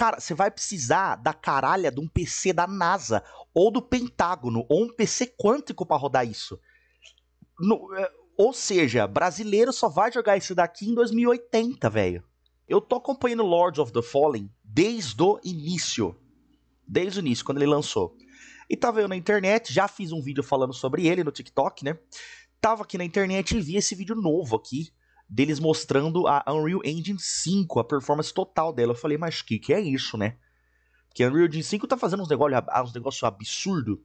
Cara, você vai precisar da caralha de um PC da NASA ou do Pentágono ou um PC quântico para rodar isso. No, é, ou seja, brasileiro só vai jogar isso daqui em 2080, velho. Eu tô acompanhando Lords of the Fallen desde o início. Desde o início, quando ele lançou. E tava eu na internet, já fiz um vídeo falando sobre ele no TikTok, né? Tava aqui na internet e vi esse vídeo novo aqui deles mostrando a Unreal Engine 5, a performance total dela. Eu falei, mas que que é isso, né? que a Unreal Engine 5 tá fazendo uns negócios ah, uns negócio absurdo,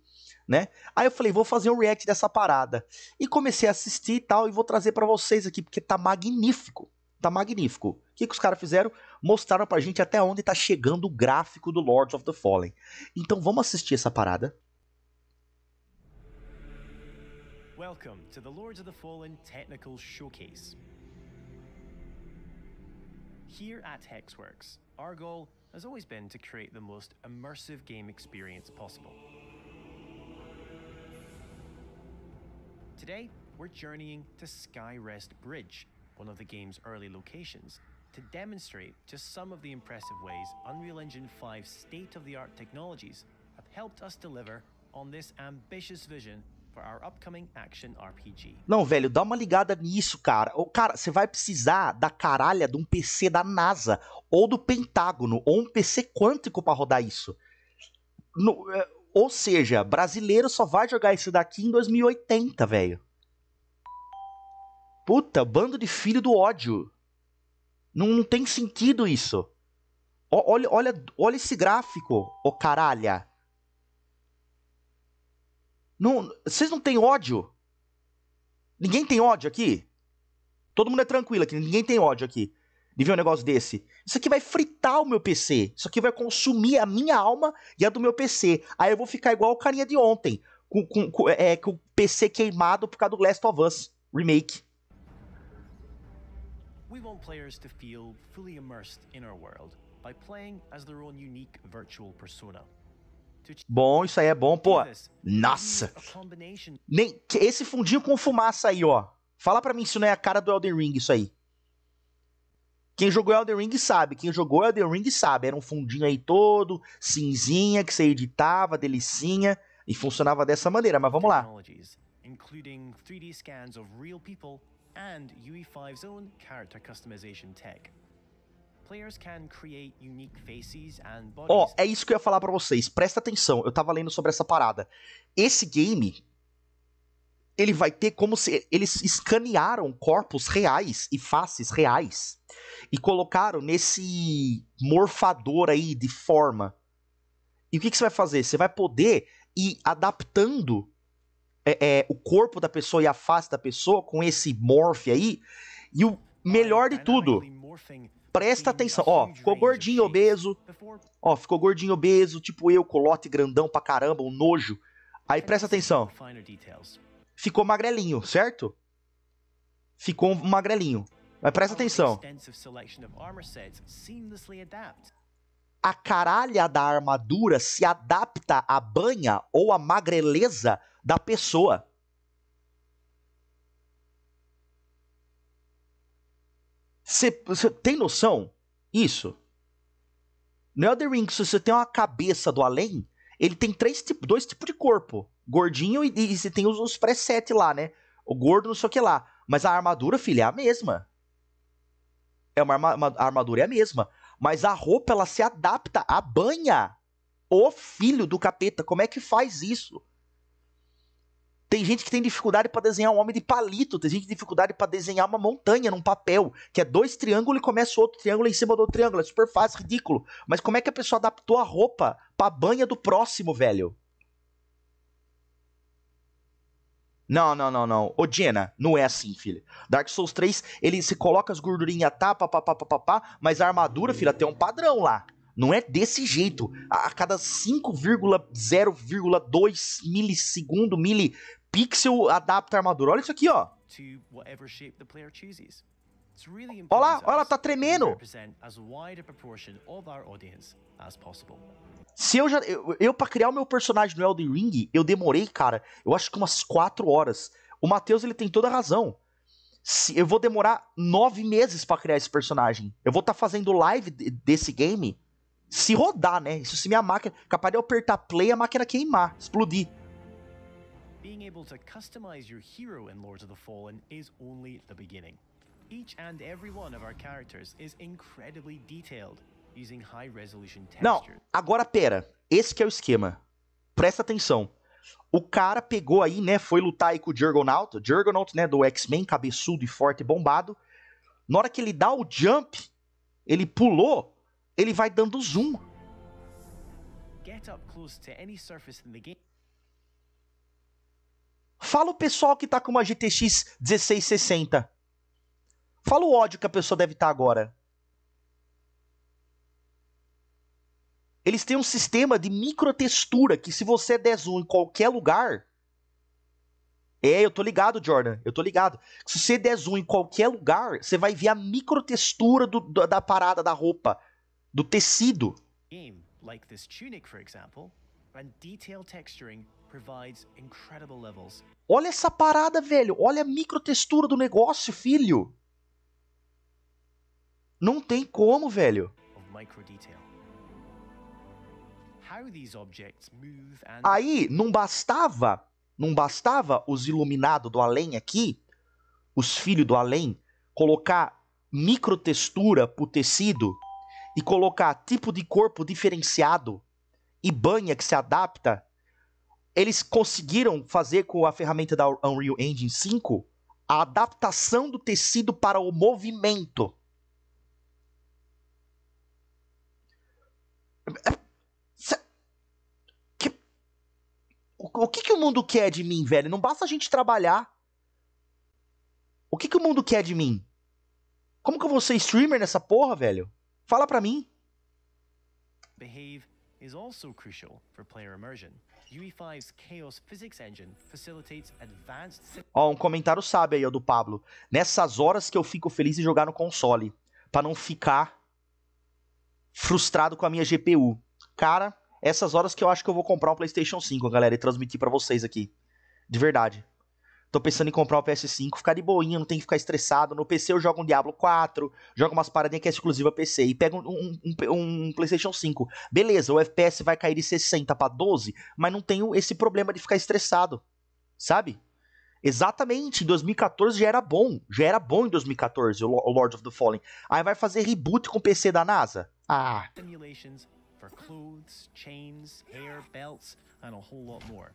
né? Aí eu falei, vou fazer um react dessa parada. E comecei a assistir e tal, e vou trazer para vocês aqui, porque tá magnífico. Tá magnífico. O que, que os caras fizeram? Mostraram pra gente até onde tá chegando o gráfico do Lords of the Fallen. Então vamos assistir essa parada. Welcome to the Lords of the Fallen Technical Showcase. Here at Hexworks, our goal has always been to create the most immersive game experience possible. Today, we're journeying to Skyrest Bridge, one of the game's early locations, to demonstrate just some of the impressive ways Unreal Engine 5's state of the art technologies have helped us deliver on this ambitious vision Não, velho, dá uma ligada nisso, cara. Ô, cara, você vai precisar da caralha de um PC da NASA ou do Pentágono ou um PC quântico para rodar isso. No, é, ou seja, brasileiro só vai jogar isso daqui em 2080, velho. Puta, bando de filho do ódio. Não, não tem sentido isso. O, olha, olha, olha esse gráfico, ô caralha. Não, vocês não têm ódio? Ninguém tem ódio aqui? Todo mundo é tranquilo aqui, ninguém tem ódio aqui. De ver um negócio desse. Isso aqui vai fritar o meu PC. Isso aqui vai consumir a minha alma e a do meu PC. Aí eu vou ficar igual o carinha de ontem. Com, com, com, é, com o PC queimado por causa do Last of Us Remake. We want players to feel fully immersed in our world by playing as their own unique virtual persona. Bom, isso aí é bom, pô. Nossa! Nem, esse fundinho com fumaça aí, ó. Fala pra mim se não é a cara do Elden Ring isso aí. Quem jogou Elden Ring sabe, quem jogou Elden Ring sabe. Era um fundinho aí todo, cinzinha, que você editava, delicinha, e funcionava dessa maneira, mas vamos lá. Including 3D scans of real people and UE5's own character customization tech. Ó, é isso que eu ia falar para vocês. Presta atenção, eu tava lendo sobre essa parada. Esse game ele vai ter como se eles escanearam corpos reais e faces reais e colocaram nesse morfador aí de forma. E o que, que você vai fazer? Você vai poder ir adaptando é, é, o corpo da pessoa e a face da pessoa com esse morph aí. E o melhor de tudo presta atenção. Tá Ó, ficou gordinho, assim. obeso. Ó, ficou gordinho, obeso, tipo eu, colote grandão pra caramba, um nojo. Aí presta atenção. Ficou magrelinho, certo? Ficou magrelinho. Mas presta atenção. A caralha da armadura se adapta à banha ou à magreleza da pessoa. Você tem noção? Isso. No Elden Ring, se você tem uma cabeça do além, ele tem três tipo, dois tipos de corpo. Gordinho e, você tem os, os preset lá, né? O gordo, não sei o que lá. Mas a armadura, filha, é a mesma. É uma, uma, a armadura é a mesma. Mas a roupa, ela se adapta à banha. O filho do capeta, como é que faz isso? Tem gente que tem dificuldade para desenhar um homem de palito, tem gente que tem dificuldade para desenhar uma montanha num papel, que é dois triângulos e começa outro triângulo em cima do outro triângulo. É super fácil, ridículo. Mas como é que a pessoa adaptou a roupa pra banha do próximo, velho? Não, não, não, não. Ô, Jenna, não é assim, filho. Dark Souls 3, ele se coloca as gordurinhas, tá, papapá, papapá, mas a armadura, filho, tem um padrão lá. Não é desse jeito. A, cada 5,0,2 milissegundo, mili pixel adapta a armadura. Olha isso aqui, ó. Olha lá, olha tá tremendo. Se eu já. Eu, eu pra criar o meu personagem no Elden Ring, eu demorei, cara, eu acho que umas 4 horas. O Matheus, ele tem toda a razão. Se, eu vou demorar 9 meses para criar esse personagem. Eu vou estar tá fazendo live desse game se rodar, né? Isso se minha máquina. Capaz de eu apertar play a máquina queimar, explodir being able to customize your hero in Lords of the Fallen is only the beginning. Each and every one of our characters is incredibly detailed, using high resolution Não, agora pera. Esse é o esquema. Presta atenção. O cara pegou aí, né, foi lutar aí com o Juggernaut, Juggernaut, né, do X-Men, cabeçudo e forte e bombado. Na hora que ele dá o jump, ele pulou, ele vai dando zoom. Get up close to any surface in the game. Fala o pessoal que tá com uma GTX 1660. Fala o ódio que a pessoa deve estar tá agora. Eles têm um sistema de microtextura que se você der zoom em qualquer lugar... É, eu tô ligado, Jordan. Eu tô ligado. Se você der zoom em qualquer lugar, você vai ver a microtextura do, da parada da roupa, do tecido. Game, like this tunic, for example, and detail texturing Olha essa parada, velho. Olha a microtextura do negócio, filho. Não tem como, velho. Aí não bastava, não bastava os iluminados do além aqui, os filhos do além, colocar microtextura pro tecido e colocar tipo de corpo diferenciado e banha que se adapta eles conseguiram fazer com a ferramenta da Unreal Engine 5 a adaptação do tecido para o movimento. O que, que o mundo quer de mim, velho? Não basta a gente trabalhar. O que, que o mundo quer de mim? Como que eu vou ser streamer nessa porra, velho? Fala pra mim. Behave is also crucial for player immersion. UE5's Chaos Physics Engine facilitates advanced... Ó, um comentário sábio aí, ó, do Pablo. Nessas horas que eu fico feliz em jogar no console, para não ficar frustrado com a minha GPU. Cara, essas horas que eu acho que eu vou comprar um PlayStation 5, galera, e transmitir para vocês aqui. De verdade. Tô pensando em comprar o PS5, ficar de boinha, não tem que ficar estressado. No PC eu jogo um Diablo 4, jogo umas paradinhas que é exclusiva PC e pego um, um, um, um PlayStation 5. Beleza, o FPS vai cair de 60 para 12, mas não tenho esse problema de ficar estressado, sabe? Exatamente, em 2014 já era bom, já era bom em 2014 o Lord of the Fallen. Aí vai fazer reboot com o PC da NASA. Ah. Simulations for clothes, chains, hair, belts and a whole lot more.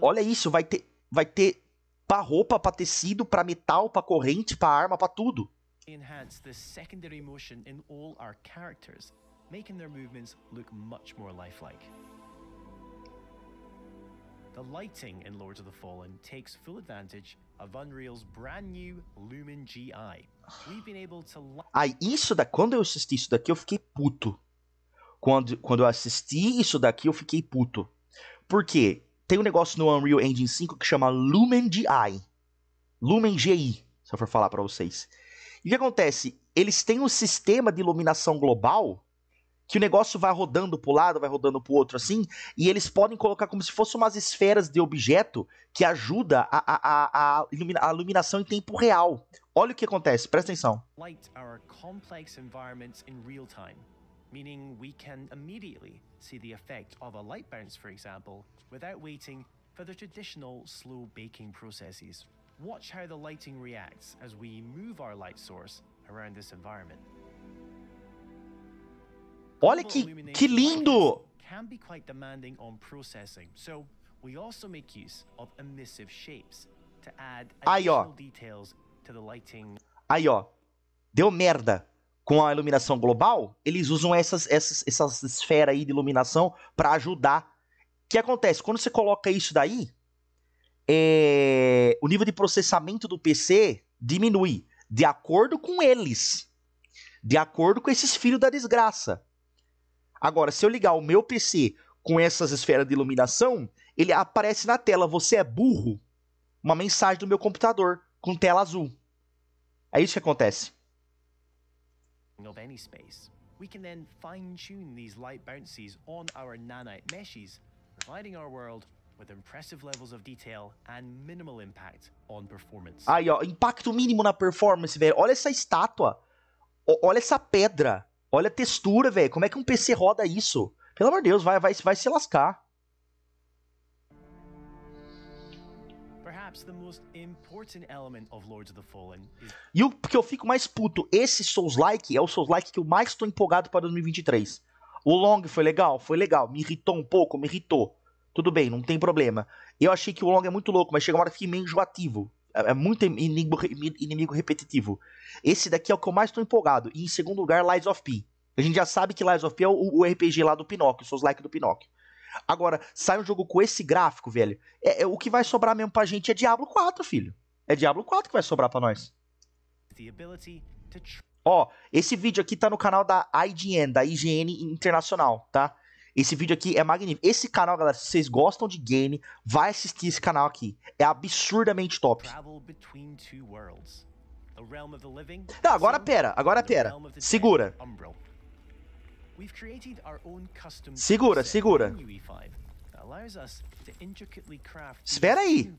Olha isso, vai ter, vai ter para roupa, para tecido, para metal, para corrente, para arma, para tudo. Enhance the secondary motion in all our characters, making their movements look much more lifelike. The lighting in Lords of the Fallen takes full advantage of Unreal's brand new Lumen GI. We've been able to Ai, isso da quando eu assisti isso daqui eu fiquei puto. Quando quando eu assisti isso daqui eu fiquei puto. Porque tem um negócio no Unreal Engine 5 que chama Lumen GI. Lumen GI, se eu for falar para vocês. E o que acontece? Eles têm um sistema de iluminação global que o negócio vai rodando pro lado, vai rodando pro outro assim, e eles podem colocar como se fossem umas esferas de objeto que ajuda a, a, a, a, iluminação em tempo real. Olha o que acontece, presta atenção. real see the effect of a light bounce, for example, without waiting for the traditional slow baking processes. Watch how the lighting reacts as we move our light source around this environment. Olha que, que lindo! Can be quite demanding on processing, so we also make use of emissive shapes to add additional Aí, ó. details to the lighting. Aí, ó. Deu merda. com a iluminação global, eles usam essas, essas, essas esferas aí de iluminação para ajudar. O que acontece? Quando você coloca isso daí, é... o nível de processamento do PC diminui. De acordo com eles. De acordo com esses filhos da desgraça. Agora, se eu ligar o meu PC com essas esferas de iluminação, ele aparece na tela: Você é burro? Uma mensagem do meu computador com tela azul. É isso que acontece of any space. We can then fine tune these light bouncies on our nanite meshes, providing our world with impressive levels of detail and minimal impact on performance. Aí, ó, impacto mínimo na performance, velho. Olha essa estátua. O, olha essa pedra. Olha a textura, velho. Como é que um PC roda isso? Pelo amor de Deus, vai, vai, vai se lascar. E o que eu fico mais puto, esse Souls-like é o Souls-like que eu mais tô empolgado para 2023. O Long foi legal? Foi legal. Me irritou um pouco? Me irritou. Tudo bem, não tem problema. Eu achei que o Long é muito louco, mas chega uma hora que fica meio enjoativo. É, é muito inimigo, inimigo repetitivo. Esse daqui é o que eu mais tô empolgado. E em segundo lugar, Lies of P. A gente já sabe que Lies of P é o, o RPG lá do Pinóquio, Souls-like do Pinóquio. Agora, sai um jogo com esse gráfico, velho. É, é, o que vai sobrar mesmo pra gente é Diablo 4, filho. É Diablo 4 que vai sobrar pra nós. Ó, esse vídeo aqui tá no canal da IGN, da IGN Internacional, tá? Esse vídeo aqui é magnífico. Esse canal, galera, se vocês gostam de game, vai assistir esse canal aqui. É absurdamente top. Não, agora pera, agora pera. Segura segura, segura. Espera aí.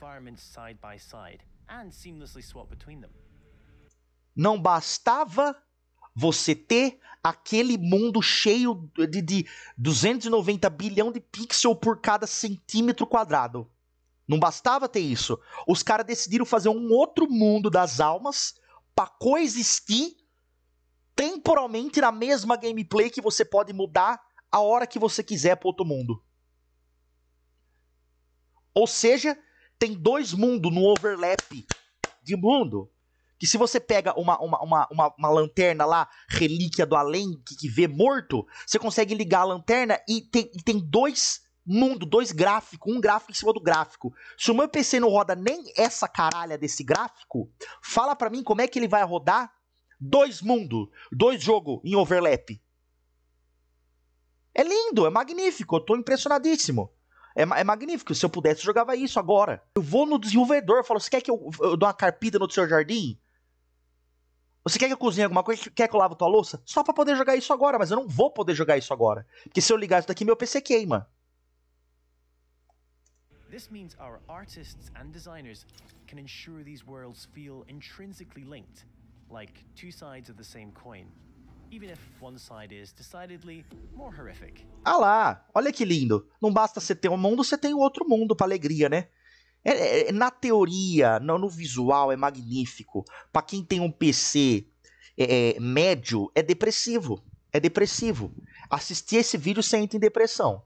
Não bastava você ter aquele mundo cheio de, de 290 bilhão de pixel por cada centímetro quadrado. Não bastava ter isso. Os caras decidiram fazer um outro mundo das almas para coexistir temporalmente na mesma gameplay que você pode mudar a hora que você quiser para outro mundo. Ou seja, tem dois mundos no overlap de mundo. Que se você pega uma, uma, uma, uma, uma lanterna lá, relíquia do além, que, que, vê morto, você consegue ligar a lanterna e tem, e tem dois mundos, dois gráficos, um gráfico em cima do gráfico. Se o meu PC não roda nem essa caralha desse gráfico, fala para mim como é que ele vai rodar Dois mundos, dois jogos em overlap. É lindo, é magnífico, eu tô impressionadíssimo. É, é, magnífico, se eu pudesse eu jogava isso agora. Eu vou no desenvolvedor, e falo, você quer que eu, eu dou uma carpida no seu jardim? Você quer que eu cozinhe alguma coisa? Quer que eu lave tua louça? Só para poder jogar isso agora, mas eu não vou poder jogar isso agora. Porque se eu ligar isso daqui, meu PC queima. This means our artists and designers can ensure these worlds feel intrinsically linked like two sides of the same coin, even if one side is decidedly more horrific. Ah lá, olha que lindo. Não basta você ter um mundo, você tem o outro mundo para alegria, né? É, é, é, na teoria, no, no, visual é magnífico. Para quem tem um PC é, é, médio, é depressivo. É depressivo. Assistir esse vídeo você entra em depressão.